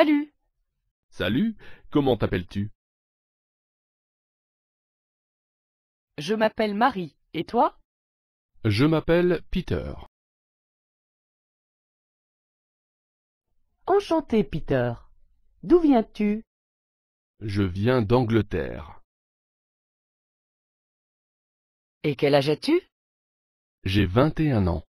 Salut Salut, comment t'appelles-tu Je m'appelle Marie, et toi Je m'appelle Peter. Enchanté, Peter. D'où viens-tu Je viens d'Angleterre. Et quel âge as-tu J'ai 21 ans.